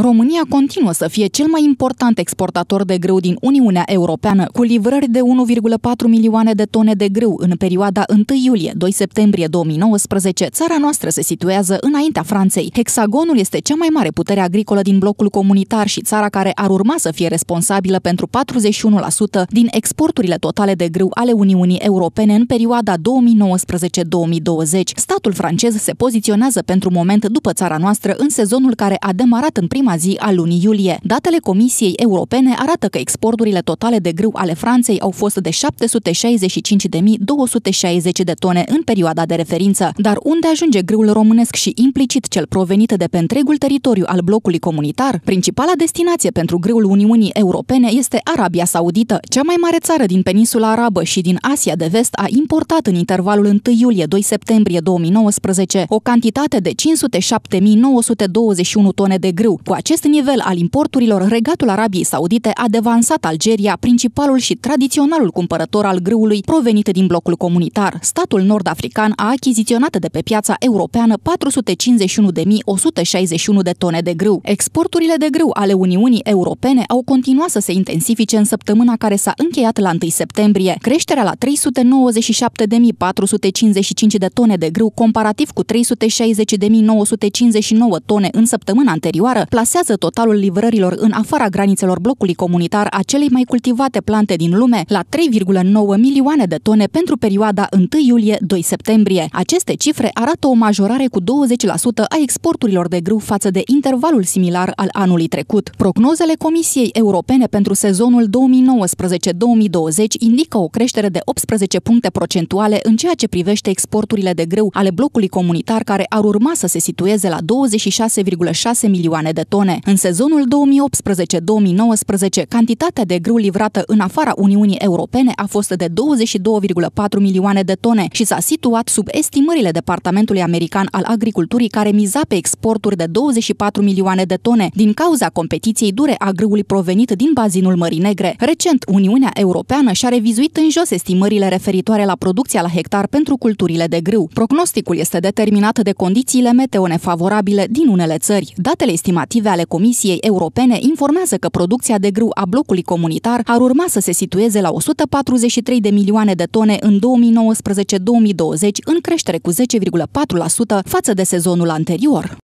România continuă să fie cel mai important exportator de grâu din Uniunea Europeană, cu livrări de 1,4 milioane de tone de grâu în perioada 1 iulie-2 septembrie 2019. Țara noastră se situează înaintea Franței. Hexagonul este cea mai mare putere agricolă din blocul comunitar și țara care ar urma să fie responsabilă pentru 41% din exporturile totale de grâu ale Uniunii Europene în perioada 2019-2020. Statul francez se poziționează pentru moment după țara noastră în sezonul care a demarat în prima prima zi a lunii iulie. Datele Comisiei Europene arată că exporturile totale de grâu ale Franței au fost de 765.260 de tone în perioada de referință. Dar unde ajunge grâul românesc și implicit cel provenit de pe întregul teritoriu al blocului comunitar? Principala destinație pentru grâul Uniunii Europene este Arabia Saudită, cea mai mare țară din peninsula arabă și din Asia de vest a importat în intervalul 1 iulie-2 septembrie 2019 o cantitate de 507.921 tone de grâu, cu acest nivel al importurilor, Regatul Arabiei Saudite a devansat Algeria, principalul și tradiționalul cumpărător al grâului provenit din blocul comunitar. Statul nord-african a achiziționat de pe piața europeană 451.161 de tone de grâu. Exporturile de grâu ale Uniunii Europene au continuat să se intensifice în săptămâna care s-a încheiat la 1 septembrie. Creșterea la 397.455 de tone de grâu comparativ cu 360.959 tone în săptămâna anterioară, plasează totalul livrărilor în afara granițelor blocului comunitar a celei mai cultivate plante din lume la 3,9 milioane de tone pentru perioada 1 iulie-2 septembrie. Aceste cifre arată o majorare cu 20% a exporturilor de grâu față de intervalul similar al anului trecut. Prognozele Comisiei Europene pentru sezonul 2019-2020 indică o creștere de 18 puncte procentuale în ceea ce privește exporturile de grâu ale blocului comunitar care ar urma să se situeze la 26,6 milioane de tone. În sezonul 2018-2019, cantitatea de grâu livrată în afara Uniunii Europene a fost de 22,4 milioane de tone și s-a situat sub estimările Departamentului American al Agriculturii care miza pe exporturi de 24 milioane de tone din cauza competiției dure a grâului provenit din bazinul Mării Negre. Recent, Uniunea Europeană și-a revizuit în jos estimările referitoare la producția la hectar pentru culturile de grâu. Prognosticul este determinat de condițiile meteo nefavorabile din unele țări. Datele estimative respective ale Comisiei Europene informează că producția de grâu a blocului comunitar ar urma să se situeze la 143 de milioane de tone în 2019-2020, în creștere cu 10,4% față de sezonul anterior.